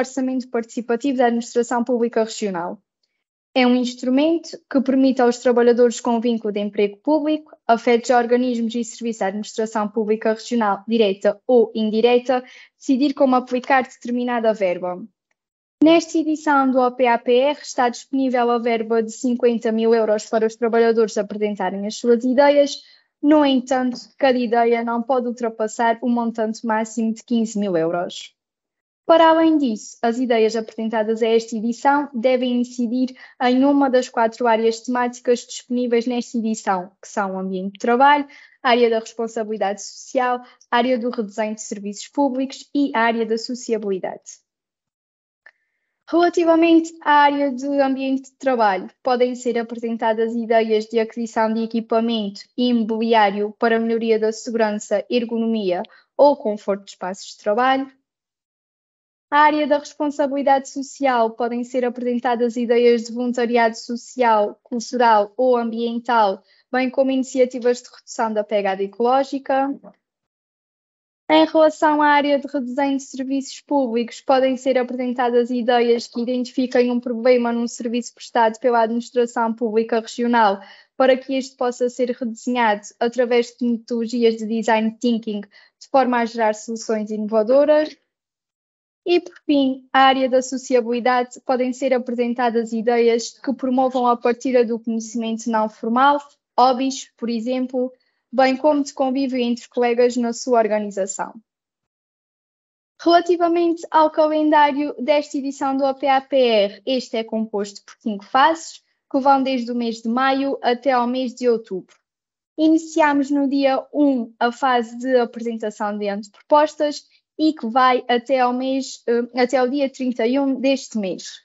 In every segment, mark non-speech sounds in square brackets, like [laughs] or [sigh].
Orçamento Participativo da Administração Pública Regional. É um instrumento que permite aos trabalhadores com vínculo de emprego público, afetos a organismos e serviços da administração pública regional, direta ou indireta, decidir como aplicar determinada verba. Nesta edição do OPAPR está disponível a verba de 50 mil euros para os trabalhadores apresentarem as suas ideias, no entanto, cada ideia não pode ultrapassar o um montante máximo de 15 mil euros. Para além disso, as ideias apresentadas a esta edição devem incidir em uma das quatro áreas temáticas disponíveis nesta edição, que são o ambiente de trabalho, a área da responsabilidade social, a área do redesenho de serviços públicos e a área da sociabilidade. Relativamente à área do ambiente de trabalho, podem ser apresentadas ideias de aquisição de equipamento e imobiliário para melhoria da segurança, ergonomia ou conforto de espaços de trabalho, a área da responsabilidade social podem ser apresentadas ideias de voluntariado social, cultural ou ambiental, bem como iniciativas de redução da pegada ecológica. Em relação à área de redesenho de serviços públicos, podem ser apresentadas ideias que identifiquem um problema num serviço prestado pela administração pública regional, para que este possa ser redesenhado através de metodologias de design thinking, de forma a gerar soluções inovadoras. E, por fim, a área da sociabilidade podem ser apresentadas ideias que promovam a partilha do conhecimento não formal, hobbies, por exemplo, bem como de convívio entre colegas na sua organização. Relativamente ao calendário desta edição do APAPR, este é composto por cinco fases, que vão desde o mês de maio até ao mês de outubro. Iniciamos no dia 1 a fase de apresentação de antepropostas e que vai até ao, mês, hum, até ao dia 31 deste mês.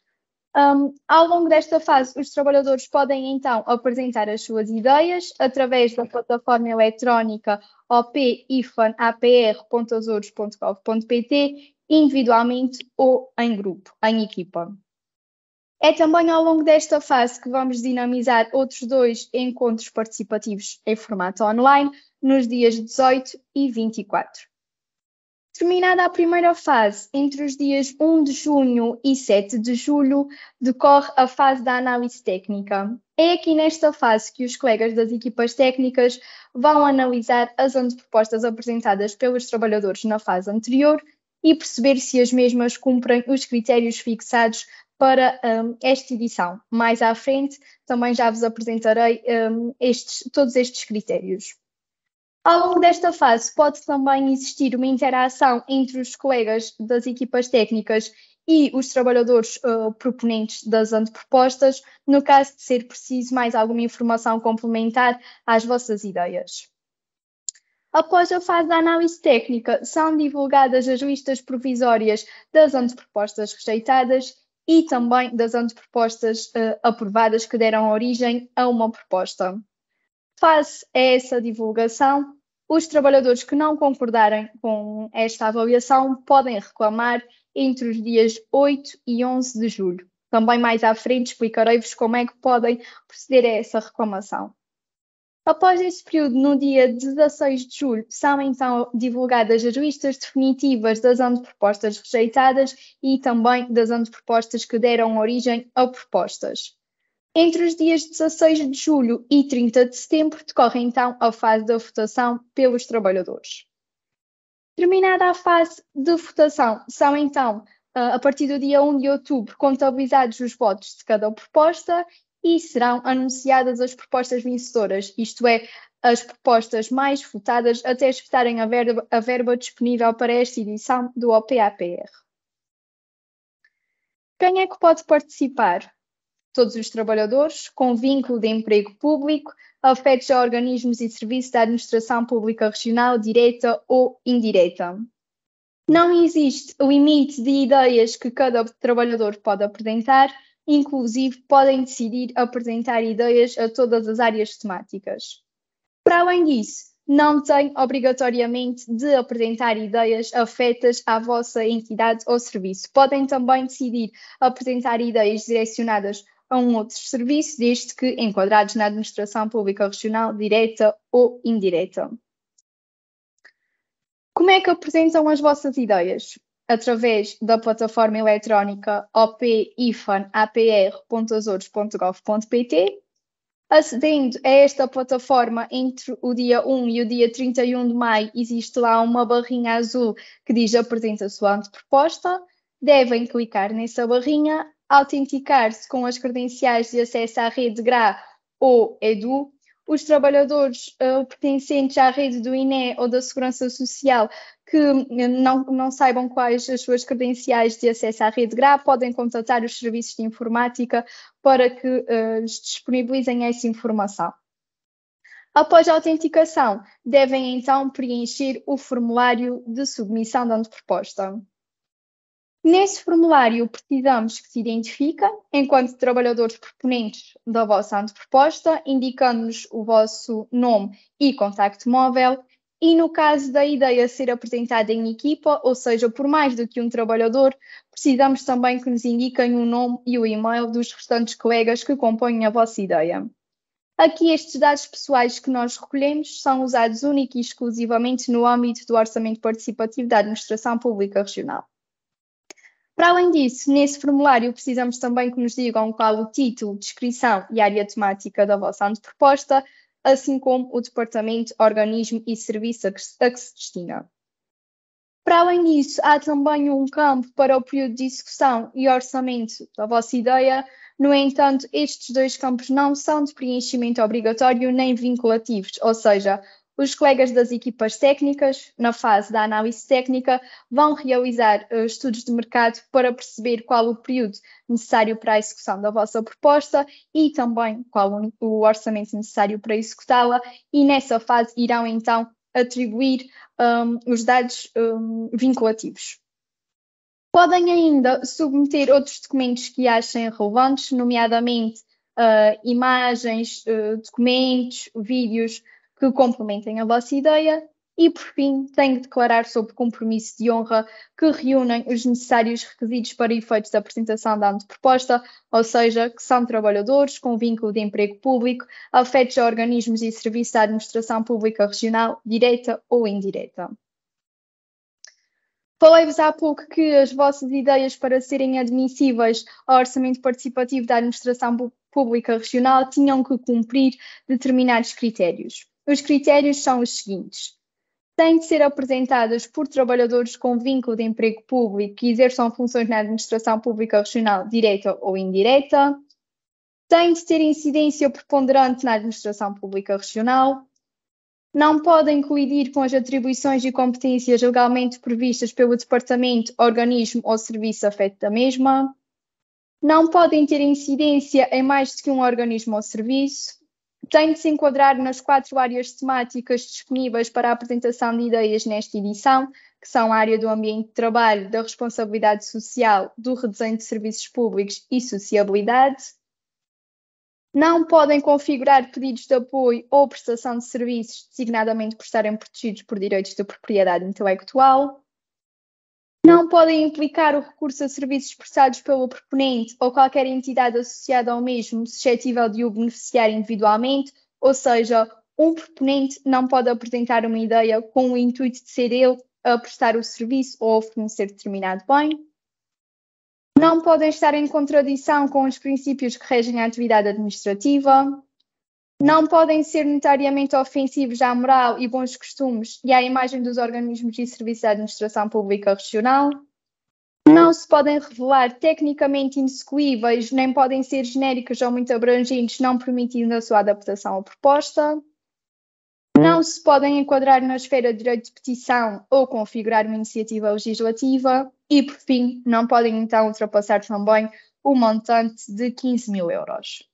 Um, ao longo desta fase, os trabalhadores podem então apresentar as suas ideias através da plataforma eletrónica op-apr.azores.gov.pt, individualmente ou em grupo, em equipa. É também ao longo desta fase que vamos dinamizar outros dois encontros participativos em formato online, nos dias 18 e 24. Terminada a primeira fase, entre os dias 1 de junho e 7 de julho, decorre a fase da análise técnica. É aqui nesta fase que os colegas das equipas técnicas vão analisar as 11 propostas apresentadas pelos trabalhadores na fase anterior e perceber se as mesmas cumprem os critérios fixados para um, esta edição. Mais à frente também já vos apresentarei um, estes, todos estes critérios. Ao longo desta fase, pode também existir uma interação entre os colegas das equipas técnicas e os trabalhadores uh, proponentes das antepropostas, no caso de ser preciso mais alguma informação complementar às vossas ideias. Após a fase da análise técnica, são divulgadas as listas provisórias das antepropostas rejeitadas e também das antepropostas uh, aprovadas que deram origem a uma proposta. Face a essa divulgação, os trabalhadores que não concordarem com esta avaliação podem reclamar entre os dias 8 e 11 de julho. Também mais à frente explicarei-vos como é que podem proceder a essa reclamação. Após esse período, no dia 16 de julho, são então divulgadas as listas definitivas das antepropostas rejeitadas e também das antepropostas que deram origem a propostas. Entre os dias 16 de julho e 30 de setembro decorre então a fase da votação pelos trabalhadores. Terminada a fase de votação, são então, a partir do dia 1 de outubro, contabilizados os votos de cada proposta e serão anunciadas as propostas vencedoras, isto é, as propostas mais votadas até esgotarem a verba, a verba disponível para esta edição do OPAPR. Quem é que pode participar? todos os trabalhadores, com vínculo de emprego público, afetos a organismos e serviços da administração pública regional, direta ou indireta. Não existe limite de ideias que cada trabalhador pode apresentar, inclusive podem decidir apresentar ideias a todas as áreas temáticas. Para além disso, não têm obrigatoriamente de apresentar ideias afetas à vossa entidade ou serviço. Podem também decidir apresentar ideias direcionadas a um outro serviço, desde que enquadrados na administração pública regional, direta ou indireta. Como é que apresentam as vossas ideias? Através da plataforma eletrónica op-apr.azores.gov.pt, Acedendo a esta plataforma entre o dia 1 e o dia 31 de maio, existe lá uma barrinha azul que diz apresenta a sua proposta. Devem clicar nessa barrinha, autenticar-se com as credenciais de acesso à rede GRA ou EDU, os trabalhadores uh, pertencentes à rede do INE ou da Segurança Social que não, não saibam quais as suas credenciais de acesso à rede GRA podem contatar os serviços de informática para que uh, lhes disponibilizem essa informação. Após a autenticação, devem então preencher o formulário de submissão da proposta. Neste formulário, precisamos que se identifiquem enquanto trabalhadores proponentes da vossa anteproposta, indicando-nos o vosso nome e contacto móvel, e no caso da ideia ser apresentada em equipa, ou seja, por mais do que um trabalhador, precisamos também que nos indiquem o nome e o e-mail dos restantes colegas que compõem a vossa ideia. Aqui, estes dados pessoais que nós recolhemos são usados única e exclusivamente no âmbito do Orçamento Participativo da Administração Pública Regional. Para além disso, nesse formulário precisamos também que nos digam qual o título, descrição e área temática da vossa proposta, assim como o departamento, organismo e serviço a que, a que se destina. Para além disso, há também um campo para o período de execução e orçamento da vossa ideia. No entanto, estes dois campos não são de preenchimento obrigatório nem vinculativos, ou seja, os colegas das equipas técnicas, na fase da análise técnica, vão realizar eh, estudos de mercado para perceber qual o período necessário para a execução da vossa proposta e também qual o orçamento necessário para executá-la, e nessa fase irão então atribuir um, os dados um, vinculativos. Podem ainda submeter outros documentos que achem relevantes, nomeadamente uh, imagens, uh, documentos, vídeos que complementem a vossa ideia e, por fim, tem que declarar sobre compromisso de honra que reúnem os necessários requisitos para efeitos da apresentação da anteproposta, ou seja, que são trabalhadores com vínculo de emprego público, afetos a organismos e serviços da administração pública regional, direta ou indireta. Falei-vos há pouco que as vossas ideias para serem admissíveis ao orçamento participativo da administração pública regional tinham que cumprir determinados critérios. Os critérios são os seguintes: têm de ser apresentadas por trabalhadores com vínculo de emprego público que exerçam funções na administração pública regional direta ou indireta, têm de ter incidência preponderante na administração pública regional, não podem colidir com as atribuições e competências legalmente previstas pelo departamento, organismo ou serviço afeto da mesma, não podem ter incidência em mais de que um organismo ou serviço, tem de se enquadrar nas quatro áreas temáticas disponíveis para a apresentação de ideias nesta edição, que são a área do ambiente de trabalho, da responsabilidade social, do redesenho de serviços públicos e sociabilidade. Não podem configurar pedidos de apoio ou prestação de serviços, designadamente por estarem protegidos por direitos de propriedade intelectual não podem implicar o recurso a serviços prestados pelo proponente ou qualquer entidade associada ao mesmo, suscetível de o beneficiar individualmente, ou seja, um proponente não pode apresentar uma ideia com o intuito de ser ele a prestar o serviço ou oferecer determinado bem. Não podem estar em contradição com os princípios que regem a atividade administrativa não podem ser notariamente ofensivos à moral e bons costumes e à imagem dos organismos e serviços da administração pública regional. Não se podem revelar tecnicamente insecuíveis, nem podem ser genéricas ou muito abrangentes, não permitindo a sua adaptação à proposta. Não se podem enquadrar na esfera de direito de petição ou configurar uma iniciativa legislativa. E, por fim, não podem então ultrapassar também o montante de 15 mil euros.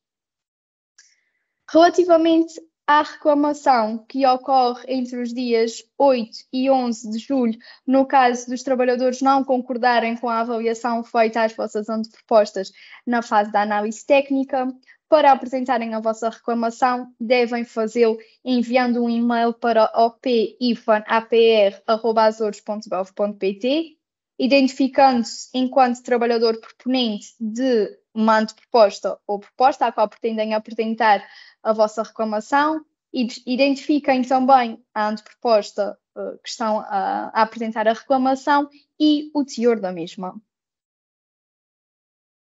Relativamente à reclamação que ocorre entre os dias 8 e 11 de julho, no caso dos trabalhadores não concordarem com a avaliação feita às vossas antepropostas na fase da análise técnica, para apresentarem a vossa reclamação, devem fazê-lo enviando um e-mail para opifanapr.azores.gov.pt, identificando-se enquanto trabalhador proponente de uma anteproposta ou proposta à qual pretendem apresentar a vossa reclamação e identifiquem também a anteproposta uh, que estão a, a apresentar a reclamação e o teor da mesma.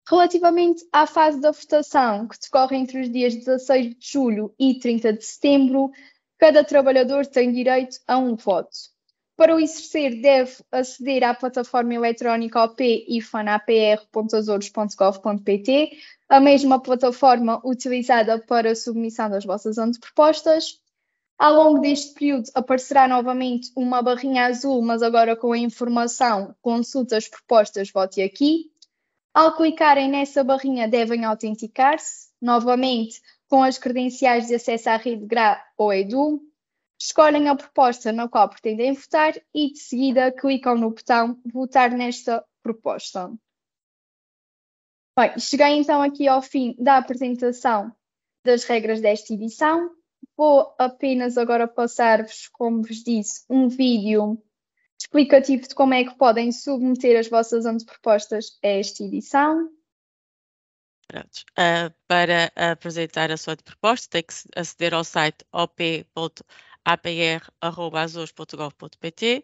Relativamente à fase da votação, que decorre entre os dias 16 de julho e 30 de setembro, cada trabalhador tem direito a um voto. Para o exercer, deve aceder à plataforma eletrónica OP ifanapr.azores.gov.pt, a mesma plataforma utilizada para a submissão das vossas antepropostas. Ao longo deste período aparecerá novamente uma barrinha azul, mas agora com a informação Consultas as propostas, vote aqui. Ao clicarem nessa barrinha devem autenticar-se, novamente com as credenciais de acesso à rede GRA ou EDU, escolhem a proposta na qual pretendem votar e, de seguida, clicam no botão Votar nesta proposta. Bem, cheguei então aqui ao fim da apresentação das regras desta edição. Vou apenas agora passar-vos, como vos disse, um vídeo explicativo de como é que podem submeter as vossas antepropostas a esta edição. Uh, para apresentar a sua proposta, tem que aceder ao site op.com apr.azores.gov.pt,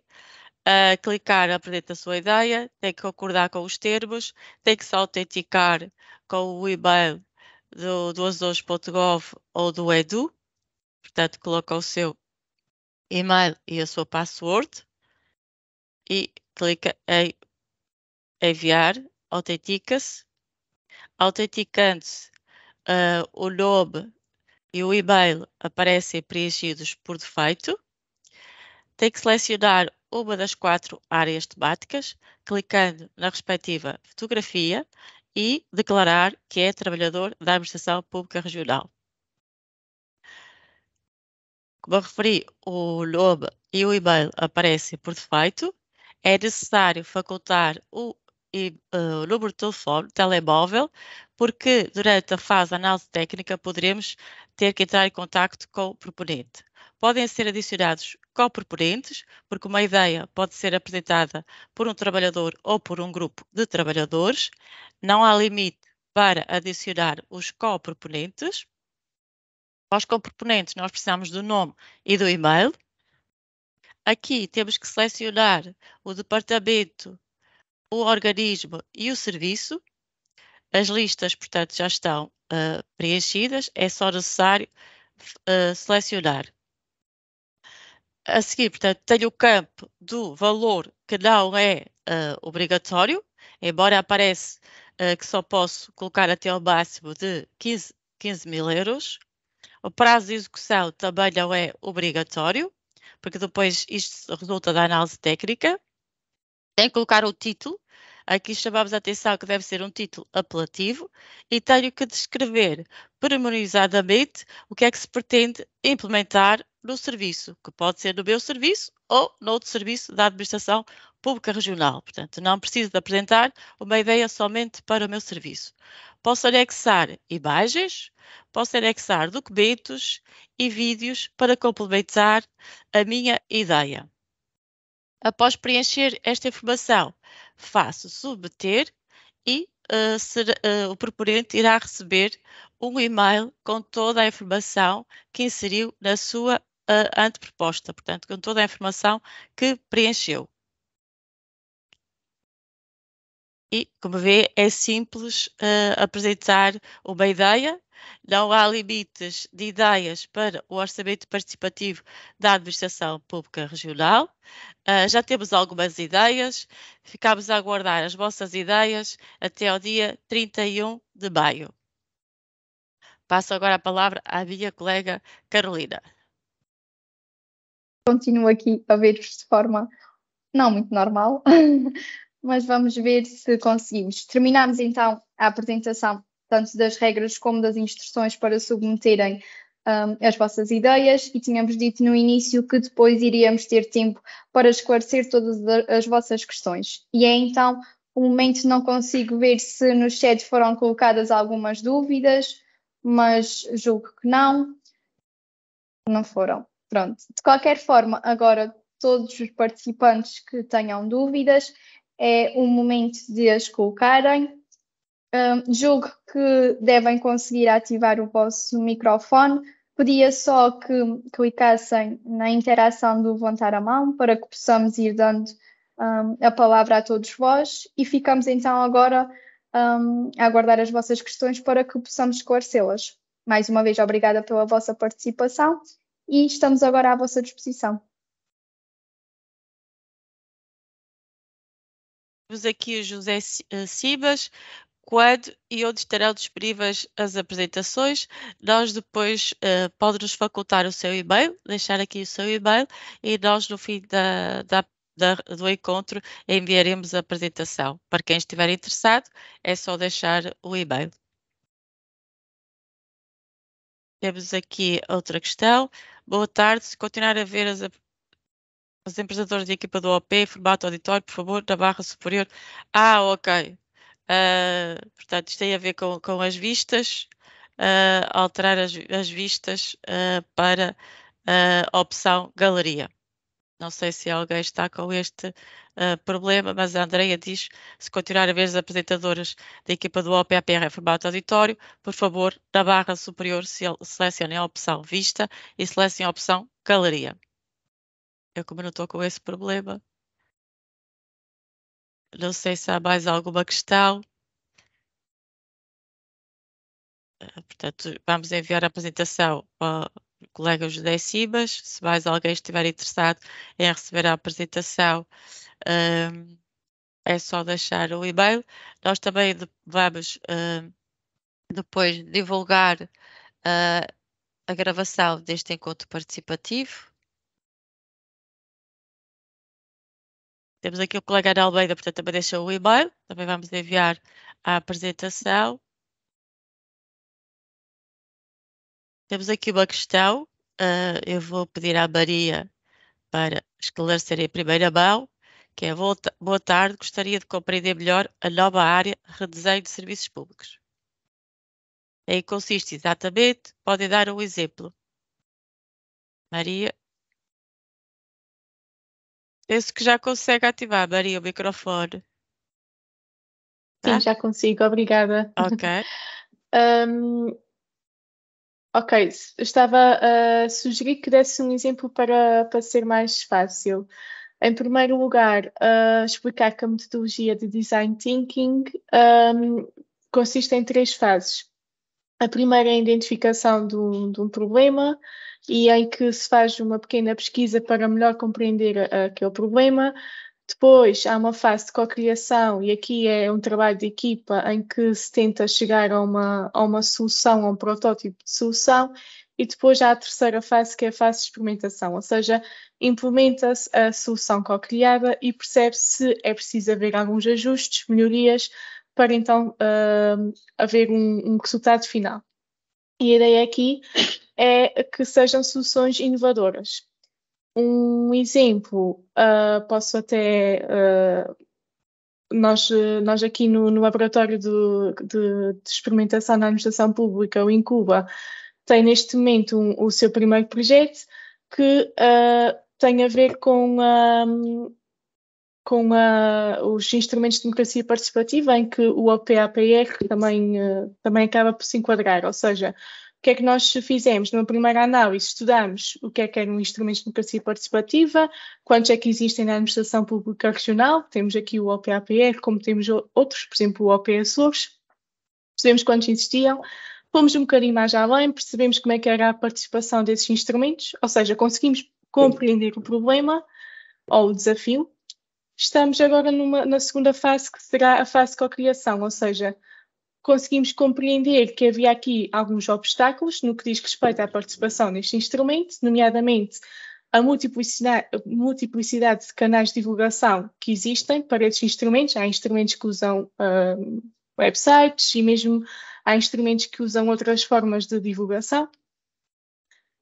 uh, clicar apresenta a sua ideia, tem que concordar com os termos, tem que se autenticar com o e-mail do, do azores.gov ou do edu, portanto coloca o seu e-mail e a sua password e clica em enviar, autentica-se, autenticando-se uh, o nome e o e-mail aparecem preenchidos por defeito. Tem que selecionar uma das quatro áreas temáticas, clicando na respectiva fotografia e declarar que é trabalhador da Administração Pública Regional. Como eu referi, o nome e o e-mail aparecem por defeito. É necessário facultar o, e, uh, número de telefone, telemóvel, porque durante a fase de análise técnica poderemos ter que entrar em contato com o proponente. Podem ser adicionados coproponentes, porque uma ideia pode ser apresentada por um trabalhador ou por um grupo de trabalhadores. Não há limite para adicionar os coproponentes. os coproponentes, nós precisamos do nome e do e-mail. Aqui temos que selecionar o departamento, o organismo e o serviço as listas, portanto, já estão uh, preenchidas, é só necessário uh, selecionar. A seguir, portanto, tenho o campo do valor que não é uh, obrigatório, embora aparece que só posso colocar até ao máximo de 15, 15 mil euros. O prazo de execução também não é obrigatório, porque depois isto resulta da análise técnica. Tem que colocar o título, Aqui chamamos a atenção que deve ser um título apelativo e tenho que descrever premonizadamente o que é que se pretende implementar no serviço, que pode ser no meu serviço ou noutro serviço da administração pública regional. Portanto, não preciso de apresentar uma ideia somente para o meu serviço. Posso anexar imagens, posso anexar documentos e vídeos para complementar a minha ideia. Após preencher esta informação, faço submeter e uh, eh, ser, uh, eh, o proponente irá receber um e-mail com toda a informação que inseriu na sua uh, anteproposta, portanto, com toda a informação que preencheu. E, como vê, é simples uh, apresentar uma ideia. Não há limites de ideias para o orçamento participativo da Administração Pública Regional. Uh, já temos algumas ideias. Ficamos a aguardar as vossas ideias até ao dia 31 de maio. Passo agora a palavra à minha colega Carolina. Continuo aqui a ver-vos de forma não muito normal, [laughs] mas vamos ver se conseguimos. Terminamos então a apresentação tanto das regras como das instruções para submeterem um, as vossas ideias e tínhamos dito no início que depois iríamos ter tempo para esclarecer todas as vossas questões. E é então o momento não consigo ver se no chat foram colocadas algumas dúvidas, mas julgo que não. Não foram. Pronto. De qualquer forma, agora todos os participantes que tenham dúvidas, é o momento de as colocarem. Um, julgo que devem conseguir ativar o vosso microfone. Pedia só que clicassem na interação do levantar a mão para que possamos ir dando um, a palavra a todos vós e ficamos então agora um, a aguardar as vossas questões para que possamos esclarecê-las. Mais uma vez, obrigada pela vossa participação e estamos agora à vossa disposição. temos aqui o José Cibas, eh, Coelho e onde estarão disponíveis as apresentações. Nós depois uh, eh, pode-nos facultar o seu e-mail, deixar aqui o seu e-mail e nós no fim da, da, da, do encontro enviaremos a apresentação. Para quem estiver interessado, é só deixar o e-mail. Temos aqui outra questão. Boa tarde. Se continuar a ver as apresentações, os empresadores de equipa do OP, formato auditório, por favor, na barra superior. Ah, ok. Uh, portanto, isto tem a ver com, com as vistas, uh, alterar as, as vistas uh, para a opção galeria. Não sei se alguém está com este problema, mas a Andrea diz: se continuar a ver as apresentadoras da equipa do OPAPR em formato auditório, por favor, na barra superior selecione a opção vista e selecione a opção galeria. Eu, como não estou com esse problema, não sei se há mais alguma questão. Ah, portanto, vamos enviar a apresentação para colegas colega José Se mais alguém estiver interessado em receber a apresentação, hum, é só deixar o e-mail. Nós também vamos hum, depois divulgar ah, a gravação deste encontro participativo Temos aqui o colega de Almeida, portanto, também deixou o e-mail, também vamos enviar a apresentação. Temos aqui uma questão, uh, eu vou pedir à Maria para esclarecer em primeira mão, que é boa, boa tarde, gostaria de compreender melhor a nova área redesenho de serviços públicos. Em que consiste exatamente? Podem dar um exemplo. Maria, Penso que já consegue ativar, Maria, o microfone. Tá? Sim, já consigo, obrigada. Ok. um, [laughs] ok, estava a sugerir que desse um exemplo para, para ser mais fácil. Em primeiro lugar, uh, explicar que a metodologia de design thinking um, consiste em três fases. A primeira é a identificação de um, de um problema, e em que se faz uma pequena pesquisa para melhor compreender eh, aquele problema. Depois há uma fase de cocriação e aqui é um trabalho de equipa em que se tenta chegar a uma, a uma solução, a um protótipo de solução. E depois há a terceira fase, que é a fase de experimentação, ou seja, implementa-se a solução co-criada e percebe se é preciso haver alguns ajustes, melhorias, para então uh, haver um, um resultado final. E a ideia aqui é que sejam soluções inovadoras. Um exemplo, uh, posso até. Uh, nós, nós aqui no, no laboratório do, de, de, experimentação na administração pública, o Incuba, tem neste momento um, o seu primeiro projeto que uh, tem a ver com, com os instrumentos de democracia participativa, em que o OPAPR também, uh, também acaba por se enquadrar, ou seja, que é que nós fizemos numa primeira análise? Estudamos o que é que eram instrumentos de democracia participativa, quantos é que existem na administração pública regional, temos aqui o OPAPR, como temos outros, por exemplo, o OPA Açores, percebemos quantos existiam, fomos um bocadinho mais além, percebemos como é que era a participação desses instrumentos, ou seja, conseguimos compreender o problema ou o desafio. Estamos agora numa, na segunda fase, que será a fase de co-criação, ou seja, conseguimos compreender que havia aqui alguns obstáculos no que diz respeito à participação neste instrumento, nomeadamente a multiplicidade, multiplicidade de canais de divulgação que existem para estes instrumentos. Há instrumentos que usam uh, websites e mesmo há instrumentos que usam outras formas de divulgação.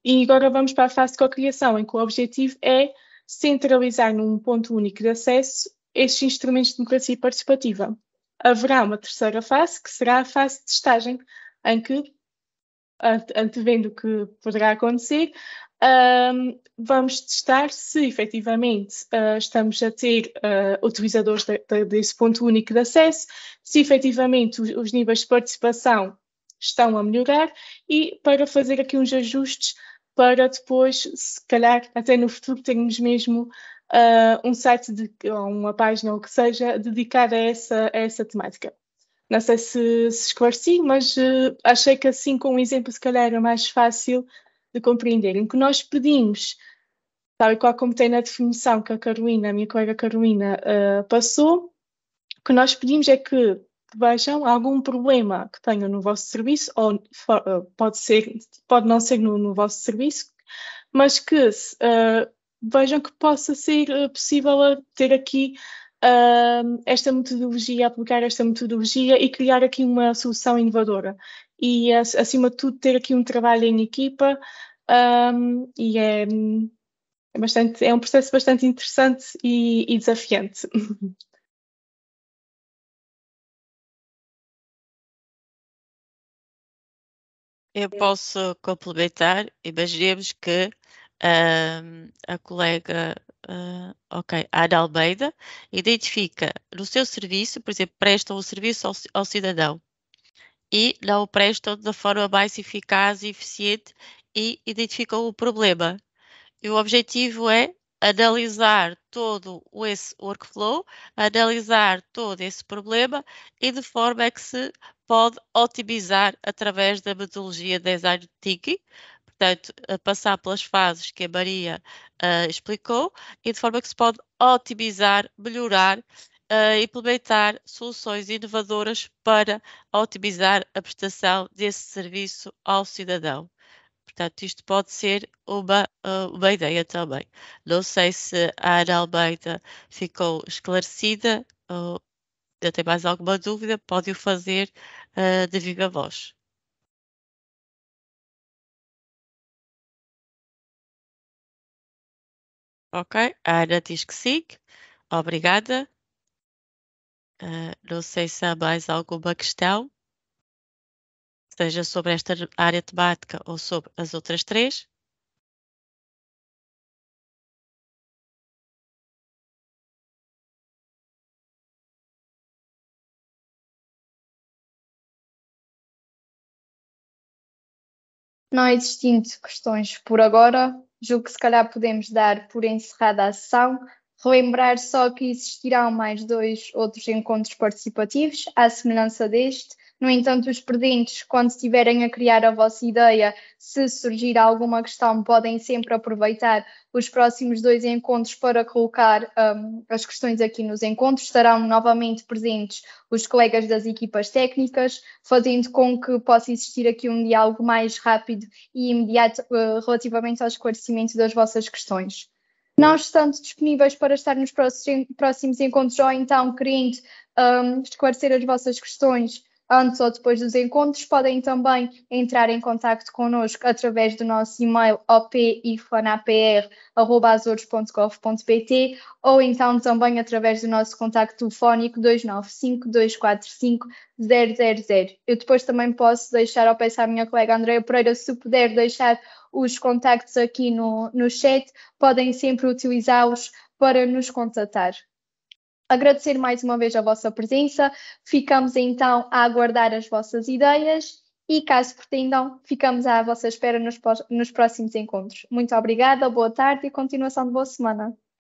E agora vamos para a fase de cocriação, em que o objetivo é centralizar num ponto único de acesso estes instrumentos de democracia participativa haverá uma terceira fase, que será a fase de testagem, em que, antevendo o que poderá acontecer, um, vamos testar se efetivamente uh, estamos a ter uh, utilizadores de, de, desse ponto único de acesso, se efetivamente os, os, níveis de participação estão a melhorar e para fazer aqui uns ajustes para depois, se calhar, até no futuro, termos mesmo uh, um site de, ou uma página ou o que seja dedicada a essa, a essa temática. Não sei se, se esclareci, mas uh, achei que assim com um exemplo se calhar era mais fácil de compreender. Em que nós pedimos, tal e qual como tem na definição que a Carolina, a minha colega Carolina, uh, passou, o que nós pedimos é que vejam algum problema que tenham no vosso serviço, ou for, eh, pode, ser, pode não ser no, no vosso serviço, mas que uh, vejam que possa ser eh, possível ter aqui uh, esta metodologia, aplicar esta metodologia e criar aqui uma solução inovadora. E, acima de tudo, ter aqui um trabalho em equipa um, e é, é, bastante, é um processo bastante interessante e, e desafiante. [laughs] Eu posso complementar. Imaginemos que a colega uh, ok, Ada Almeida, identifica no seu serviço, por exemplo, prestam o serviço ao, ao cidadão e não o prestam da forma mais eficaz e eficiente e identificam o problema. E o objetivo é analisar todo esse workflow, analisar todo esse problema e de forma é que se pode otimizar através da metodologia Design Thinking portanto, a passar pelas fases que a Maria uh, explicou e de forma que se pode otimizar, melhorar, uh, implementar soluções inovadoras para otimizar a prestação desse serviço ao cidadão. Portanto, isto pode ser uma, ah, uma ideia também. Não sei se a Ana Almeida ficou esclarecida ou tem mais alguma dúvida, pode o fazer uh, de viva voz. Ok, a Ana diz que sim. Obrigada. Uh, não sei se há mais alguma questão, seja sobre esta área temática ou sobre as outras três. Não existindo questões por agora, Julgo que se calhar podemos dar por encerrada a sessão. Relembrar só que existirão mais dois outros encontros participativos, à semelhança deste, no entanto, os presentes, quando estiverem a criar a vossa ideia, se surgir alguma questão, podem sempre aproveitar os próximos dois encontros para colocar um, as questões aqui nos encontros. Estarão novamente presentes os colegas das equipas técnicas, fazendo com que possa existir aqui um diálogo mais rápido e imediato uh, relativamente ao esclarecimento das vossas questões não estando disponíveis para estar nos próximos encontros ou então querendo um, esclarecer as vossas questões, antes ou depois dos encontros. Podem também entrar em contato connosco através do nosso e-mail opifronapr.azores.gov.pt ou então também através do nosso contacto telefónico 295 245 000. Eu depois também posso deixar, ao peço à minha colega Andréa Pereira, se puder deixar os contactos aqui no, no chat, podem sempre utilizá-los para nos contatar. Agradecer mais uma vez a vossa presença. Ficamos então a aguardar as vossas ideias e, caso pretendam, ficamos à vossa espera nos, nos próximos encontros. Muito obrigada, boa tarde e continuação de boa semana.